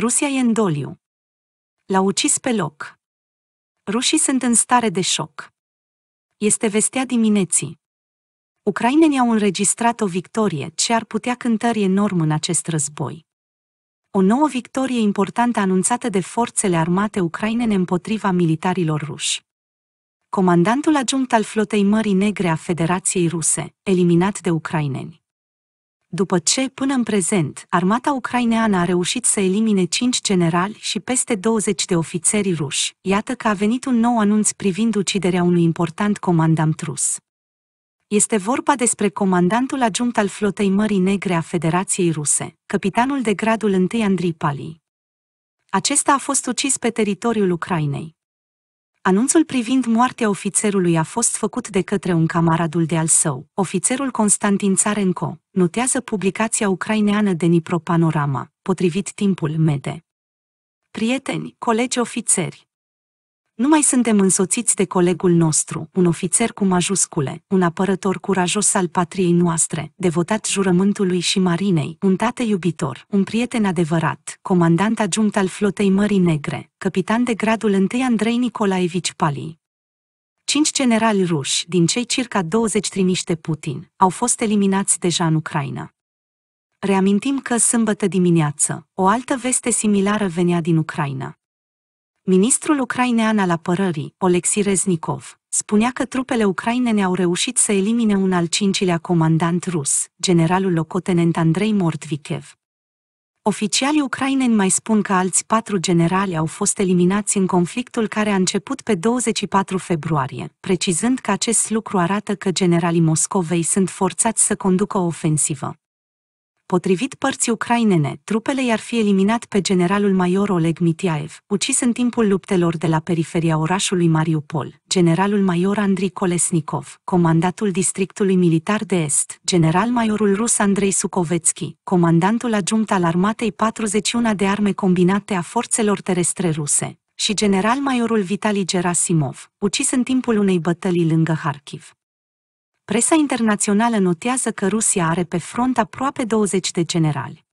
Rusia e în doliu. L-au ucis pe loc. Rușii sunt în stare de șoc. Este vestea dimineții. Ucrainenii au înregistrat o victorie ce ar putea cântări enorm în acest război. O nouă victorie importantă anunțată de forțele armate ucrainene împotriva militarilor ruși comandantul adjunct al flotei Mării Negre a Federației Ruse, eliminat de ucraineni după ce, până în prezent, armata ucraineană a reușit să elimine 5 generali și peste 20 de ofițeri ruși, iată că a venit un nou anunț privind uciderea unui important comandant rus. Este vorba despre comandantul adjunct al flotei Mării Negre a Federației Ruse, capitanul de gradul 1 Andrii Pali. Acesta a fost ucis pe teritoriul Ucrainei. Anunțul privind moartea ofițerului a fost făcut de către un camaradul de al său, ofițerul Constantin Țarenco, notează publicația ucraineană de Nipropanorama, potrivit timpul mede. Prieteni, colegi ofițeri, nu mai suntem însoțiți de colegul nostru, un ofițer cu majuscule, un apărător curajos al patriei noastre, devotat jurământului și marinei, un tată iubitor, un prieten adevărat, comandant adjunct al flotei Mării Negre, capitan de gradul 1 Andrei Nicolaevici Palii. Cinci generali ruși, din cei circa 20 trimiși de Putin, au fost eliminați deja în Ucraina. Reamintim că sâmbătă dimineață, o altă veste similară venea din Ucraina. Ministrul ucrainean al apărării, Oleksiy Reznikov, spunea că trupele ucrainene au reușit să elimine un al cincilea comandant rus, generalul locotenent Andrei Mordvikev, Oficialii ucraineni mai spun că alți patru generali au fost eliminați în conflictul care a început pe 24 februarie, precizând că acest lucru arată că generalii Moscovei sunt forțați să conducă o ofensivă. Potrivit părții ucrainene, trupele i-ar fi eliminat pe generalul major Oleg Mitiaev, ucis în timpul luptelor de la periferia orașului Mariupol, generalul major Andrei Kolesnikov, comandatul districtului militar de est, general majorul rus Andrei Sukovetski, comandantul adjunct al armatei 41 de arme combinate a forțelor terestre ruse, și general majorul Vitali Gerasimov, ucis în timpul unei bătălii lângă Kharkiv. Presa internațională notează că Rusia are pe front aproape 20 de generali.